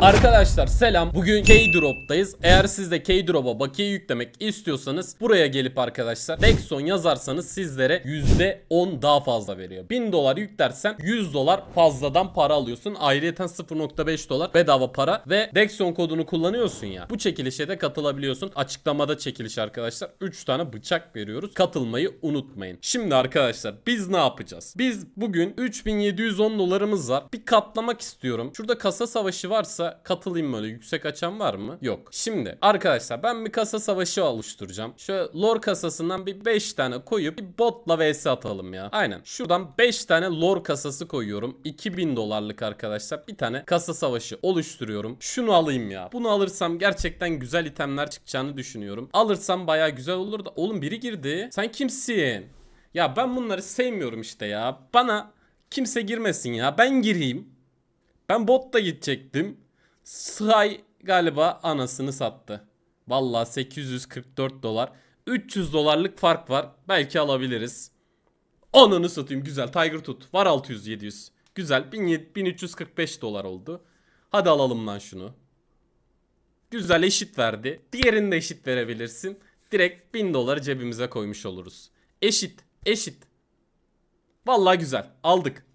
Arkadaşlar selam bugün K-Drop'tayız Eğer sizde de K-Drop'a bakiye yüklemek istiyorsanız Buraya gelip arkadaşlar Dexon yazarsanız sizlere %10 daha fazla veriyor 1000 dolar yüklersen 100 dolar fazladan para alıyorsun Ayrıyeten 0.5 dolar bedava para Ve Dexon kodunu kullanıyorsun ya Bu çekilişe de katılabiliyorsun Açıklamada çekiliş arkadaşlar 3 tane bıçak veriyoruz Katılmayı unutmayın Şimdi arkadaşlar biz ne yapacağız Biz bugün 3710 dolarımız var Bir katlamak istiyorum Şurada kasa savaşı varsa Yoksa katılayım böyle yüksek açan var mı? Yok. Şimdi arkadaşlar ben bir kasa savaşı oluşturacağım. Şöyle lore kasasından bir 5 tane koyup bir botla vs atalım ya. Aynen. Şuradan 5 tane lore kasası koyuyorum. 2000 dolarlık arkadaşlar bir tane kasa savaşı oluşturuyorum. Şunu alayım ya. Bunu alırsam gerçekten güzel itemler çıkacağını düşünüyorum. Alırsam baya güzel olur da. Oğlum biri girdi. Sen kimsin? Ya ben bunları sevmiyorum işte ya. Bana kimse girmesin ya. Ben gireyim. Ben botla gidecektim. Sky galiba anasını sattı. Valla 844 dolar. 300 dolarlık fark var. Belki alabiliriz. Ananı satayım güzel. Tiger tut. Var 600-700. Güzel. 1345 dolar oldu. Hadi alalım lan şunu. Güzel eşit verdi. Diğerini de eşit verebilirsin. Direkt 1000 doları cebimize koymuş oluruz. Eşit. Eşit. Vallahi güzel. Aldık.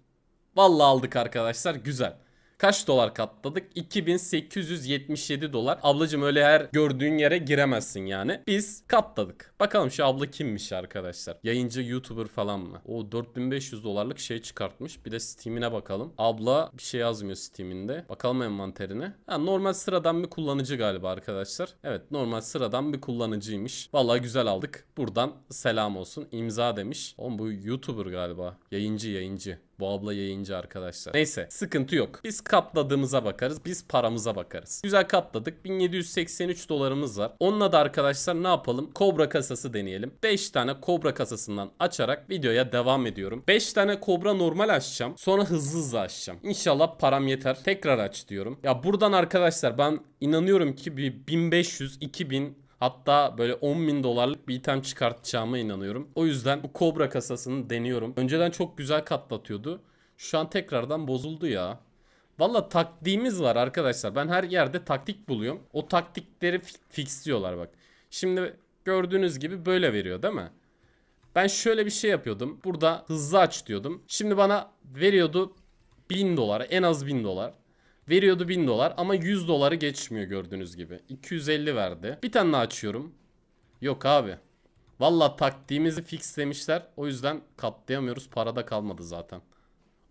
Vallahi aldık arkadaşlar. Güzel. Kaç dolar katladık? 2877 dolar. Ablacım öyle her gördüğün yere giremezsin yani. Biz katladık. Bakalım şu abla kimmiş arkadaşlar? Yayıncı, YouTuber falan mı? O 4500 dolarlık şey çıkartmış. Bir de Steam'ine bakalım. Abla bir şey yazmıyor Steam'inde. Bakalım envanterine. Ha, normal sıradan bir kullanıcı galiba arkadaşlar. Evet normal sıradan bir kullanıcıymış. Vallahi güzel aldık. Buradan selam olsun. İmza demiş. Oğlum bu YouTuber galiba. Yayıncı yayıncı. Bu abla yayıncı arkadaşlar. Neyse sıkıntı yok. Biz kapladığımıza bakarız. Biz paramıza bakarız. Güzel kapladık. 1783 dolarımız var. Onunla da arkadaşlar ne yapalım? Kobra kasası deneyelim. 5 tane kobra kasasından açarak videoya devam ediyorum. 5 tane kobra normal açacağım. Sonra hızlı hızlı açacağım. İnşallah param yeter. Tekrar aç diyorum. Ya buradan arkadaşlar ben inanıyorum ki bir 1500 2000 Hatta böyle 10 bin dolarlık bir item çıkartacağıma inanıyorum. O yüzden bu kobra kasasını deniyorum. Önceden çok güzel katlatıyordu. Şu an tekrardan bozuldu ya. Valla taktiğimiz var arkadaşlar. Ben her yerde taktik buluyorum. O taktikleri fixliyorlar bak. Şimdi gördüğünüz gibi böyle veriyor değil mi? Ben şöyle bir şey yapıyordum. Burada hızlı aç diyordum. Şimdi bana veriyordu 1000 dolar. En az 1000 dolar. Veriyordu 1000 dolar ama 100 doları geçmiyor gördüğünüz gibi. 250 verdi. Bir tane daha açıyorum. Yok abi. Valla taktiğimizi fixlemişler. O yüzden katlayamıyoruz. Parada kalmadı zaten.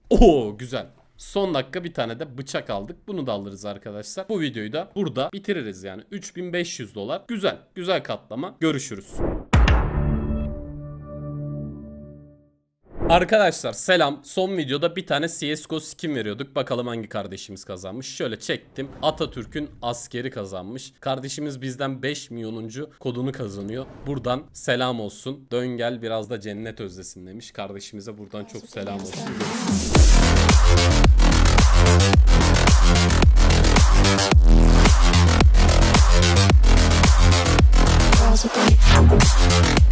Oo güzel. Son dakika bir tane de bıçak aldık. Bunu da alırız arkadaşlar. Bu videoyu da burada bitiririz yani. 3500 dolar. Güzel. Güzel katlama. Görüşürüz. Arkadaşlar selam. Son videoda bir tane CSGO skin veriyorduk. Bakalım hangi kardeşimiz kazanmış. Şöyle çektim. Atatürk'ün askeri kazanmış. Kardeşimiz bizden 5 milyonuncu kodunu kazanıyor. Buradan selam olsun. Dön gel biraz da cennet özlesin demiş. Kardeşimize buradan çok selam olsun. Thank